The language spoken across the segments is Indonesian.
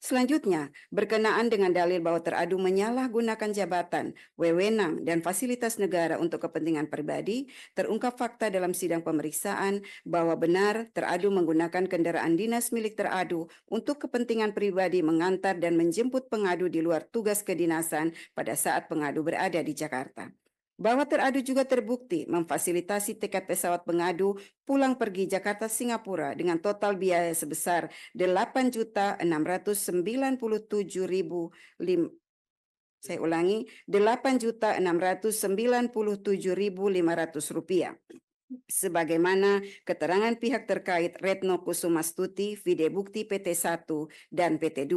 Selanjutnya, berkenaan dengan dalil bahwa teradu menyalahgunakan jabatan, wewenang, dan fasilitas negara untuk kepentingan pribadi, terungkap fakta dalam sidang pemeriksaan bahwa benar teradu menggunakan kendaraan dinas milik teradu untuk kepentingan pribadi mengantar dan menjemput pengadu di luar tugas kedinasan pada saat pengadu berada di Jakarta bahwa teradu juga terbukti memfasilitasi tiket pesawat pengadu pulang pergi Jakarta Singapura dengan total biaya sebesar 8.697.000 saya ulangi 8.697.500 rupiah sebagaimana keterangan pihak terkait Retno Kusumastuti, Vide Bukti PT1 dan PT2.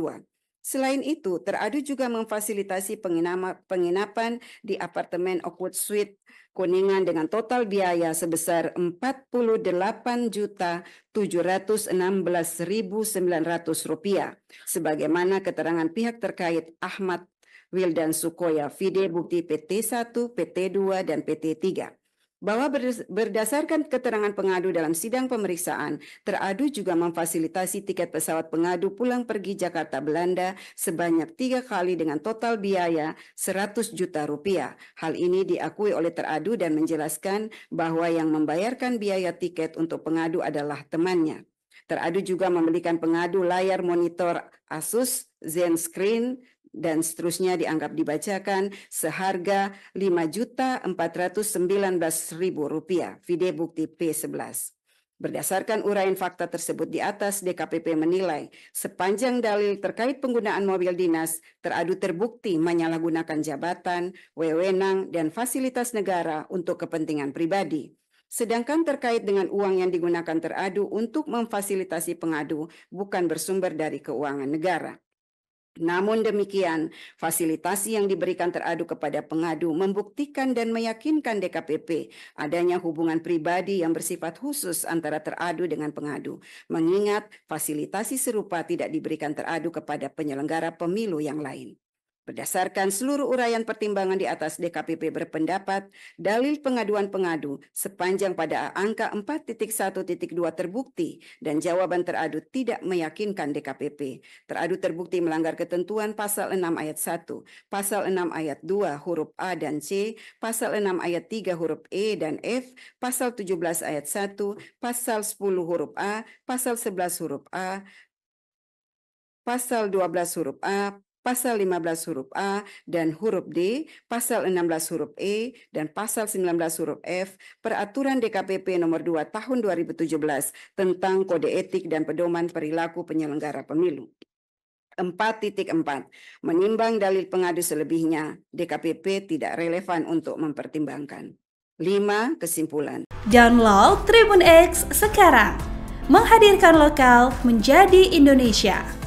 Selain itu, teradu juga memfasilitasi penginapan di apartemen Oakwood Suite Kuningan dengan total biaya sebesar 48.716.900 rupiah, sebagaimana keterangan pihak terkait Ahmad Wildan Sukoya, Fide Bukti PT1, PT2, dan PT3 bahwa berdasarkan keterangan pengadu dalam sidang pemeriksaan, teradu juga memfasilitasi tiket pesawat pengadu pulang pergi Jakarta Belanda sebanyak tiga kali dengan total biaya 100 juta rupiah. Hal ini diakui oleh teradu dan menjelaskan bahwa yang membayarkan biaya tiket untuk pengadu adalah temannya. Teradu juga membelikan pengadu layar monitor Asus, Zen Screen, dan seterusnya dianggap dibacakan seharga Rp5.419.000 vide bukti P11. Berdasarkan uraian fakta tersebut di atas, DKPP menilai sepanjang dalil terkait penggunaan mobil dinas teradu terbukti menyalahgunakan jabatan, wewenang, dan fasilitas negara untuk kepentingan pribadi. Sedangkan terkait dengan uang yang digunakan teradu untuk memfasilitasi pengadu bukan bersumber dari keuangan negara. Namun demikian, fasilitasi yang diberikan teradu kepada pengadu membuktikan dan meyakinkan DKPP adanya hubungan pribadi yang bersifat khusus antara teradu dengan pengadu, mengingat fasilitasi serupa tidak diberikan teradu kepada penyelenggara pemilu yang lain. Berdasarkan seluruh uraian pertimbangan di atas, DKPP berpendapat dalil pengaduan pengadu sepanjang pada angka 4.1.2 terbukti dan jawaban teradu tidak meyakinkan DKPP. Teradu terbukti melanggar ketentuan pasal 6 ayat 1, pasal 6 ayat 2 huruf A dan C, pasal 6 ayat 3 huruf E dan F, pasal 17 ayat 1, pasal 10 huruf A, pasal 11 huruf A, pasal 12 huruf A, pasal 15 huruf A dan huruf D, pasal 16 huruf E dan pasal 19 huruf F, peraturan DKPP nomor 2 tahun 2017 tentang kode etik dan pedoman perilaku penyelenggara pemilu. 4.4 Menimbang dalil pengadu selebihnya, DKPP tidak relevan untuk mempertimbangkan. 5. Kesimpulan Download Tribun X sekarang Menghadirkan lokal menjadi Indonesia